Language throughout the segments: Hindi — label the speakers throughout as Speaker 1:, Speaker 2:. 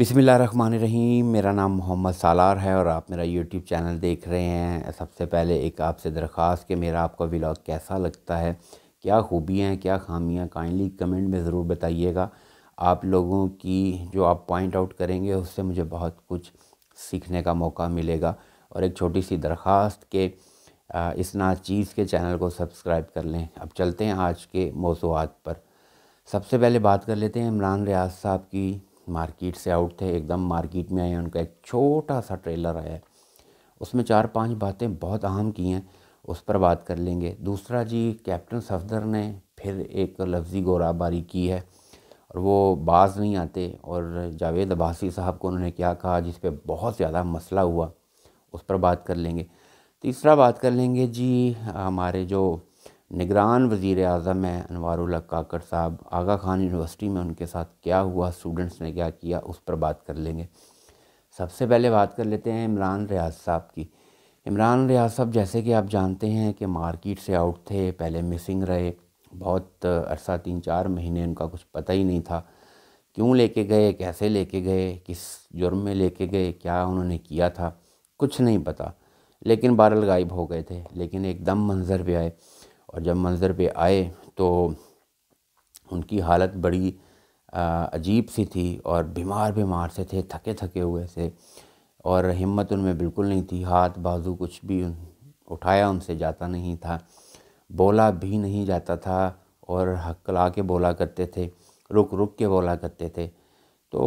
Speaker 1: रहीम मेरा नाम मोहम्मद सालार है और आप मेरा यूट्यूब चैनल देख रहे हैं सबसे पहले एक आपसे दरख्वास्त कि मेरा आपका व्लाग कैसा लगता है क्या खूबियाँ हैं क्या खामियाँ काइंडली कमेंट में ज़रूर बताइएगा आप लोगों की जो आप पॉइंट आउट करेंगे उससे मुझे बहुत कुछ सीखने का मौका मिलेगा और एक छोटी सी दरख्वास्त के इस नाचीज़ के चैनल को सब्सक्राइब कर लें अब चलते हैं आज के मौसुआत पर सबसे पहले बात कर लेते हैं इमरान रियाज साहब की मार्केट से आउट थे एकदम मार्केट में आए उनका एक छोटा सा ट्रेलर आया है उसमें चार पांच बातें बहुत अहम की हैं उस पर बात कर लेंगे दूसरा जी कैप्टन सफदर ने फिर एक लफ्ज़ी गोराबारी की है और वो बाज नहीं आते और जावेद अब्बासी साहब को उन्होंने क्या कहा जिस पर बहुत ज़्यादा मसला हुआ उस पर बात कर लेंगे तीसरा बात कर लेंगे जी हमारे जो निगरान वज़ी अजम है अनवर काकर साहब आगा खान यूनिवर्सिटी में उनके साथ क्या हुआ स्टूडेंट्स ने क्या किया उस पर बात कर लेंगे सबसे पहले बात कर लेते हैं इमरान रियाज साहब की इमरान रियाज साहब जैसे कि आप जानते हैं कि मार्केट से आउट थे पहले मिसिंग रहे बहुत अरसा तीन चार महीने उनका कुछ पता ही नहीं था क्यों लेके गए कैसे लेके गए किस जुर्म में लेके गए क्या उन्होंने किया था कुछ नहीं पता लेकिन बारल गायब हो गए थे लेकिन एकदम मंज़र पे आए और जब मंज़र पे आए तो उनकी हालत बड़ी अजीब सी थी और बीमार बीमार से थे थके थके हुए से और हिम्मत उनमें बिल्कुल नहीं थी हाथ बाजू कुछ भी उठाया उनसे जाता नहीं था बोला भी नहीं जाता था और हकला के बोला करते थे रुक रुक के बोला करते थे तो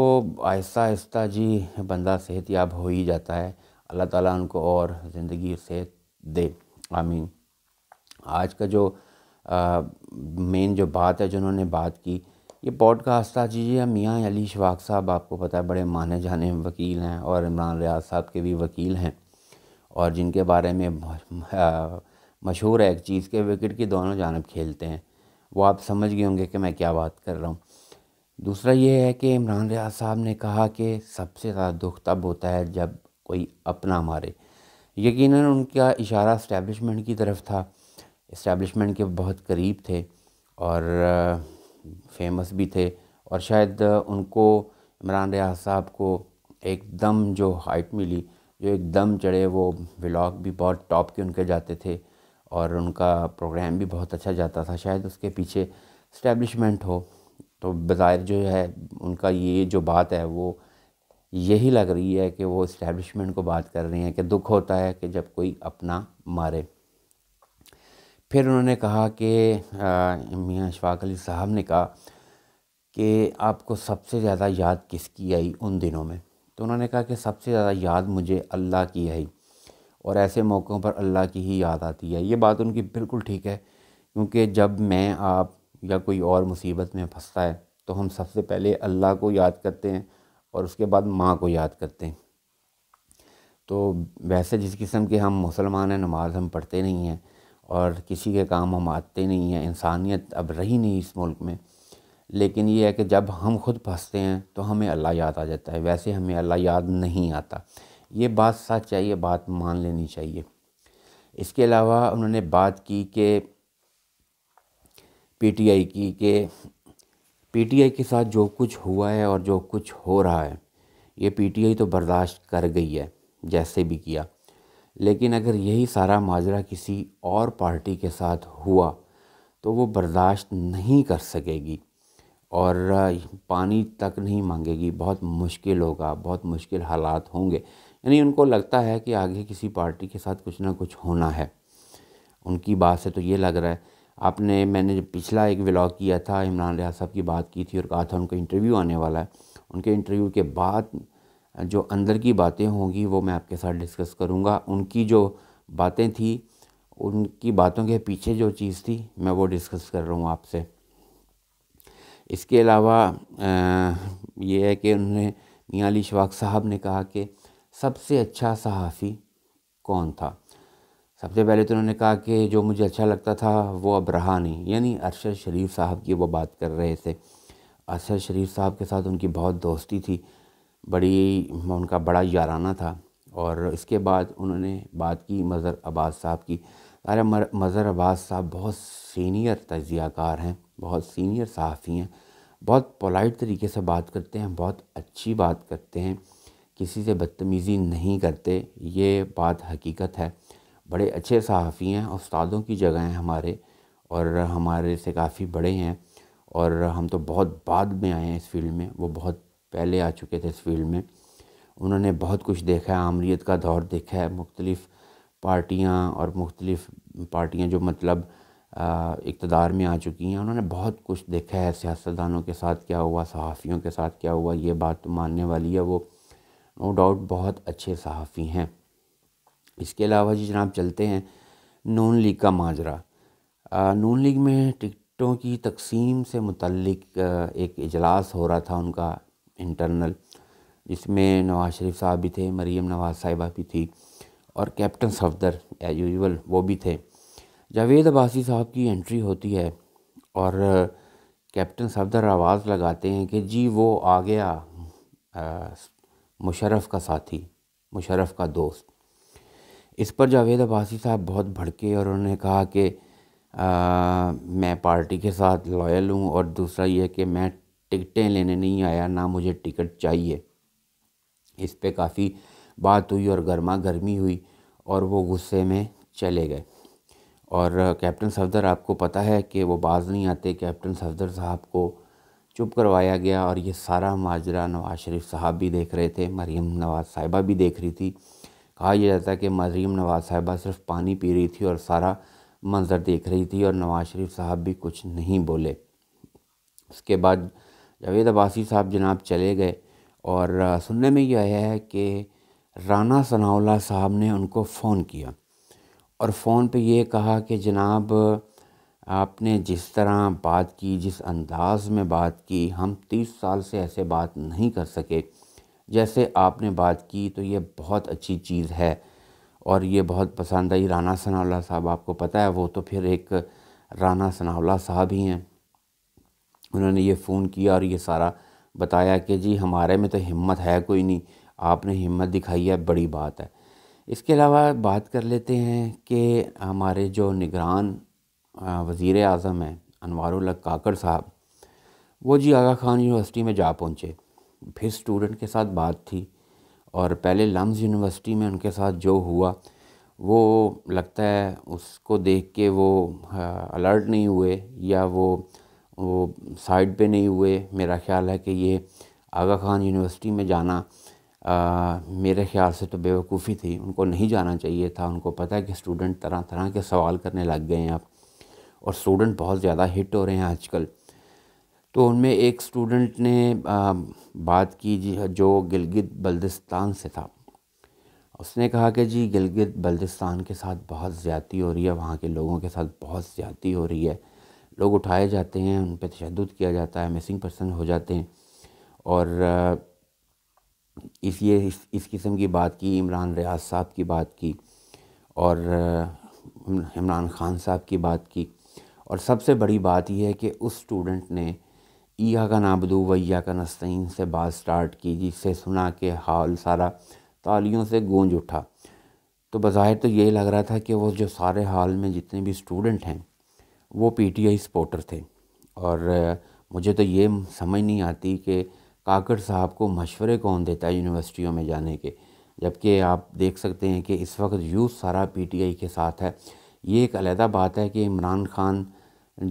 Speaker 1: आहिस्ता आहिस्ता जी बंदा सेहत याब हो ही जाता है अल्लाह ताला उनको और ज़िंदगी सेहत दे आमीन आज का जो मेन जो बात है जिन्होंने बात की ये पॉडकास्ट था जी मियाँ अली शवाक साहब आपको पता है बड़े माने जाने वकील हैं और इमरान रियाज साहब के भी वकील हैं और जिनके बारे में मशहूर है एक चीज़ के विकेट की दोनों जानब खेलते हैं वो आप समझ गए होंगे कि मैं क्या बात कर रहा हूँ दूसरा ये है कि इमरान रियाज साहब ने कहा कि सबसे ज़्यादा दुख तब होता है जब कोई अपना मारे यकीन उनका इशारा इस्टेबलिशमेंट की तरफ था इस्टेब्लिशमेंट के बहुत करीब थे और फेमस भी थे और शायद उनको इमरान रियाज साहब को एकदम जो हाइट मिली जो एकदम चढ़े वो ब्लॉग भी बहुत टॉप के उनके जाते थे और उनका प्रोग्राम भी बहुत अच्छा जाता था शायद उसके पीछे इस्टेब्लिशमेंट हो तो बज़ाहिर जो है उनका ये जो बात है वो यही लग रही है कि वो इस्टेब्लिशमेंट को बात कर रही हैं कि दुख होता है कि जब कोई अपना मारे फिर उन्होंने कहा कि मियाँ अशफाक अली साहब ने कहा कि आपको सबसे ज़्यादा याद किसकी आई उन दिनों में तो उन्होंने कहा कि सबसे ज़्यादा याद मुझे अल्लाह की आई और ऐसे मौक़ों पर अल्लाह की ही याद आती है ये बात उनकी बिल्कुल ठीक है क्योंकि जब मैं आप या कोई और मुसीबत में फंसता है तो हम सबसे पहले अल्लाह को याद करते हैं और उसके बाद माँ को याद करते हैं तो वैसे जिस किस्म के हम मुसलमान हैं नमाज़ हम पढ़ते नहीं हैं और किसी के काम हम आते नहीं हैं इंसानियत अब रही नहीं इस मुल्क में लेकिन ये है कि जब हम खुद फंसते हैं तो हमें अल्लाह याद आ जाता है वैसे हमें अल्लाह याद नहीं आता ये बात सच है ये बात मान लेनी चाहिए इसके अलावा उन्होंने बात की कि पीटीआई की कि पीटीआई के साथ जो कुछ हुआ है और जो कुछ हो रहा है ये पीटीआई तो बर्दाश्त कर गई है जैसे भी किया लेकिन अगर यही सारा माजरा किसी और पार्टी के साथ हुआ तो वो बर्दाश्त नहीं कर सकेगी और पानी तक नहीं मांगेगी बहुत मुश्किल होगा बहुत मुश्किल हालात होंगे यानी उनको लगता है कि आगे किसी पार्टी के साथ कुछ ना कुछ होना है उनकी बात से तो ये लग रहा है आपने मैंने पिछला एक व्लॉग किया था इमरान रिया साहब की बात की थी और कहा था उनका इंटरव्यू आने वाला है उनके इंटरव्यू के बाद जो अंदर की बातें होंगी वो मैं आपके साथ डिस्कस करूँगा उनकी जो बातें थी उनकी बातों के पीछे जो चीज़ थी मैं वो डिस्कस कर रहा हूँ आपसे इसके अलावा ये है कि उन्होंने मियाँ अली शवाक साहब ने कहा कि सबसे अच्छा सहाफ़ी कौन था सबसे पहले तो उन्होंने कहा कि जो मुझे अच्छा लगता था वो अब रहा नहीं यानी अरशद शरीफ साहब की वो बात कर रहे थे अरशद शरीफ साहब के साथ उनकी बहुत दोस्ती थी बड़ी उनका बड़ा याराना था और इसके बाद उन्होंने बात की मज़र अब्बास साहब की अरे मज़र अब्बास साहब बहुत सीनियर तजियाकार हैं बहुत सीनियर सहाफ़ी हैं बहुत पोलाइट तरीके से बात करते हैं बहुत अच्छी बात करते हैं किसी से बदतमीज़ी नहीं करते ये बात हकीकत है बड़े अच्छे सहाफ़ी हैं उस्तादों की जगह हैं हमारे और हमारे से काफ़ी बड़े हैं और हम तो बहुत बाद में आए हैं इस फील्ड में वो बहुत पहले आ चुके थे इस फील्ड में उन्होंने बहुत कुछ देखा है आमरीत का दौर देखा है मुख्तलिफ़ पार्टियाँ और मुख्तलिफ़ पार्टियाँ जो मतलब इकतदार में आ चुकी हैं उन्होंने बहुत कुछ देखा है सियासतदानों के साथ क्या हुआ सहाफ़ियों के साथ क्या हुआ ये बात तो मानने वाली है वो नो डाउट बहुत अच्छे सहाफ़ी हैं इसके अलावा जी जनाब चलते हैं नून लीग का माजरा नून लीग में टिकटों की तकसीम से मुतलक एक इजलास हो रहा था उनका इंटरनल जिसमें नवाज़ शरीफ साहब भी थे मरीम नवाज़ साहिबा भी थी और कैप्टन सफदर एज यूजल वो भी थे जावेद अबासी साहब की एंट्री होती है और कैप्टन सफदर आवाज़ लगाते हैं कि जी वो आ गया मुशरफ का साथी मुशरफ का दोस्त इस पर जावेद अबासी साहब बहुत भड़के और उन्होंने कहा कि मैं पार्टी के साथ लॉयल हूँ और दूसरा ये कि मैं टिकटें लेने नहीं आया ना मुझे टिकट चाहिए इस पर काफ़ी बात हुई और गर्मा गर्मी हुई और वो गुस्से में चले गए और कैप्टन सफदर आपको पता है कि वो बाज नहीं आते कैप्टन सफदर साहब को चुप करवाया गया और ये सारा माजरा नवाज शरीफ साहब भी देख रहे थे मरीम नवाज साहिबा भी देख रही थी कहा यह जाता कि मरीम नवाज साहिबा सिर्फ पानी पी रही थी और सारा मंजर देख रही थी और नवाज शरीफ साहब भी कुछ नहीं बोले उसके बाद जावेद अबासी साहब जनाब चले गए और सुनने में ये आया है कि राना सनाउल्ला साहब ने उनको फ़ोन किया और फ़ोन पे ये कहा कि जनाब आपने जिस तरह बात की जिस अंदाज में बात की हम तीस साल से ऐसे बात नहीं कर सके जैसे आपने बात की तो ये बहुत अच्छी चीज़ है और ये बहुत पसंद आई राना सनाउल्ला साहब आपको पता है वो तो फिर एक राना सनाउल्ला साहब ही हैं उन्होंने ये फ़ोन किया और ये सारा बताया कि जी हमारे में तो हिम्मत है कोई नहीं आपने हिम्मत दिखाई है बड़ी बात है इसके अलावा बात कर लेते हैं कि हमारे जो निगरान वज़ी अजम हैं अनवर काकड़ साहब वो जी आगा खान यूनिवर्सिटी में जा पहुँचे फिर स्टूडेंट के साथ बात थी और पहले लम्स यूनिवर्सिटी में उनके साथ जो हुआ वो लगता है उसको देख के वो अलर्ट नहीं हुए या वो वो साइड पे नहीं हुए मेरा ख्याल है कि ये आगा खान यूनिवर्सिटी में जाना आ, मेरे ख्याल से तो बेवकूफ़ी थी उनको नहीं जाना चाहिए था उनको पता है कि स्टूडेंट तरह तरह के सवाल करने लग गए हैं आप और स्टूडेंट बहुत ज़्यादा हिट हो रहे हैं आजकल तो उनमें एक स्टूडेंट ने आ, बात की जो गिलगित बल्दिस्तान से था उसने कहा कि जी गिलगित बल्दिस्तान के साथ बहुत ज़्यादी हो रही है वहाँ के लोगों के साथ बहुत ज़्यादी हो रही है लोग उठाए जाते हैं उन पर तशद किया जाता है मिसिंग पर्सन हो जाते हैं और ये इस, इस किस्म की बात की इमरान रियाज साहब की बात की और इमरान ख़ान साहब की बात की और सबसे बड़ी बात यह है कि उस स्टूडेंट ने ईया का नाबदू व का नस्तीन से बात स्टार्ट की जिससे सुना के हाल सारा तालियों से गूंज उठा तो बज़ाहिर तो यही लग रहा था कि वो जो सारे हाल में जितने भी स्टूडेंट हैं वो पीटीआई सपोर्टर थे और मुझे तो ये समझ नहीं आती कि काकड़ साहब को मशवरे कौन देता है यूनिवर्सिटियों में जाने के जबकि आप देख सकते हैं कि इस वक्त यूथ सारा पीटीआई के साथ है ये एक अलहदा बात है कि इमरान खान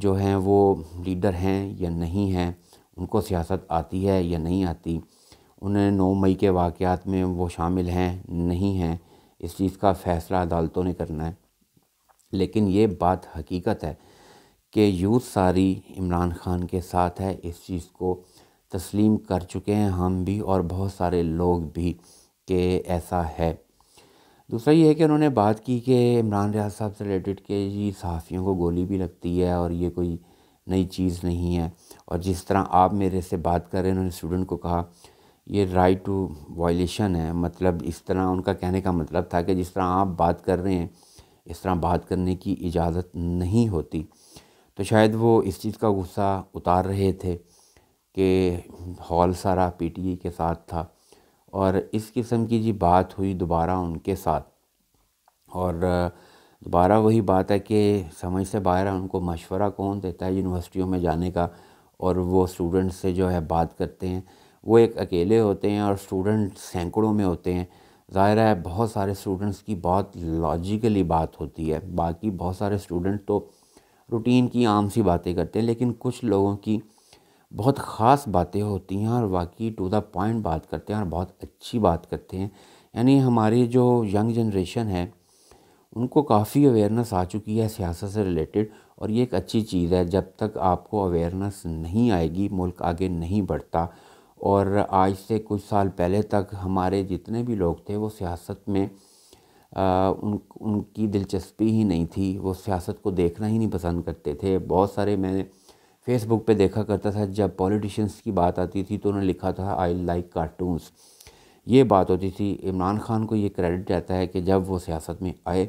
Speaker 1: जो हैं वो लीडर हैं या नहीं हैं उनको सियासत आती है या नहीं आती उन्हें नौ मई के वाक़ात में वो शामिल हैं नहीं हैं इस चीज़ का फ़ैसला अदालतों ने करना है लेकिन ये बात हकीकत है कि यूथ सारी इमरान ख़ान के साथ है इस चीज़ को तस्लीम कर चुके हैं हम भी और बहुत सारे लोग भी कि ऐसा है दूसरा ये है कि उन्होंने बात की कि इमरान रियाज साहब से रिलेटेड के जी सहाफ़ियों को गोली भी लगती है और ये कोई नई चीज़ नहीं है और जिस तरह आप मेरे से बात कर रहे हैं उन्होंने स्टूडेंट को कहा ये राइट टू वायलेशन है मतलब इस तरह उनका कहने का मतलब था कि जिस तरह आप बात कर रहे हैं इस तरह बात करने की इजाज़त नहीं होती तो शायद वो इस चीज़ का गुस्सा उतार रहे थे कि हॉल सारा पीटीए के साथ था और इस किस्म की जी बात हुई दोबारा उनके साथ और दोबारा वही बात है कि समझ से बाहर है उनको मशवरा कौन देता है यूनिवर्सिटियों में जाने का और वो स्टूडेंट्स से जो है बात करते हैं वो एक अकेले होते हैं और स्टूडेंट सैकड़ों में होते हैं ज़ाहिर है बहुत सारे स्टूडेंट्स की बहुत लॉजिकली बात होती है बाकी बहुत सारे स्टूडेंट तो रूटीन की आम सी बातें करते हैं लेकिन कुछ लोगों की बहुत ख़ास बातें होती हैं और वाकई टू द पॉइंट बात करते हैं और बहुत अच्छी बात करते हैं यानी हमारी जो यंग जनरेशन है उनको काफ़ी अवेयरनेस आ चुकी है सियासत से रिलेटेड और ये एक अच्छी चीज़ है जब तक आपको अवेयरनेस नहीं आएगी मुल्क आगे नहीं बढ़ता और आज से कुछ साल पहले तक हमारे जितने भी लोग थे वो सियासत में उन उनकी दिलचस्पी ही नहीं थी वो सियासत को देखना ही नहीं पसंद करते थे बहुत सारे मैंने फेसबुक पे देखा करता था जब पॉलिटिशियंस की बात आती थी तो उन्होंने लिखा था आई लाइक कार्टून्स ये बात होती थी इमरान खान को ये क्रेडिट जाता है कि जब वो सियासत में आए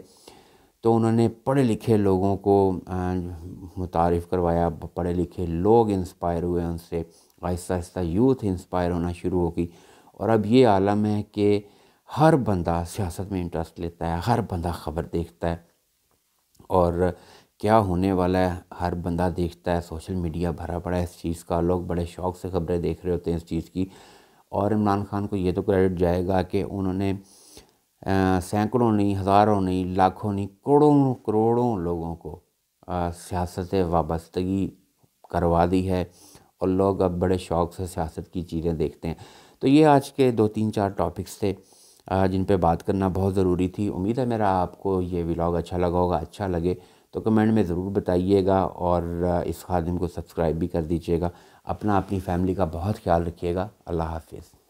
Speaker 1: तो उन्होंने पढ़े लिखे लोगों को मुतारफ़ करवाया पढ़े लिखे लोग इंस्पायर हुए उनसे आहिस्ता आहिस्ता यूथ इंस्पायर होना शुरू होगी और अब ये आलम है कि हर बंदा सियासत में इंटरेस्ट लेता है हर बंदा ख़बर देखता है और क्या होने वाला है हर बंदा देखता है सोशल मीडिया भरा पड़ा है इस चीज़ का लोग बड़े शौक से खबरें देख रहे होते हैं इस चीज़ की और इमरान खान को ये तो क्रेडिट जाएगा कि उन्होंने सैकड़ों नहीं हज़ारों नहीं लाखों नहीं करोड़ों करोड़ों लोगों को सियासत वाबस्तगी करवा दी है और लोग अब बड़े शौक से सियासत की चीज़ें देखते हैं तो ये आज के दो तीन चार टॉपिक्स थे जिन पे बात करना बहुत ज़रूरी थी उम्मीद है मेरा आपको ये व्लॉग अच्छा लगा होगा अच्छा लगे तो कमेंट में ज़रूर बताइएगा और इस खादिम को सब्सक्राइब भी कर दीजिएगा अपना अपनी फ़ैमिली का बहुत ख्याल रखिएगा अल्लाह हाफिज़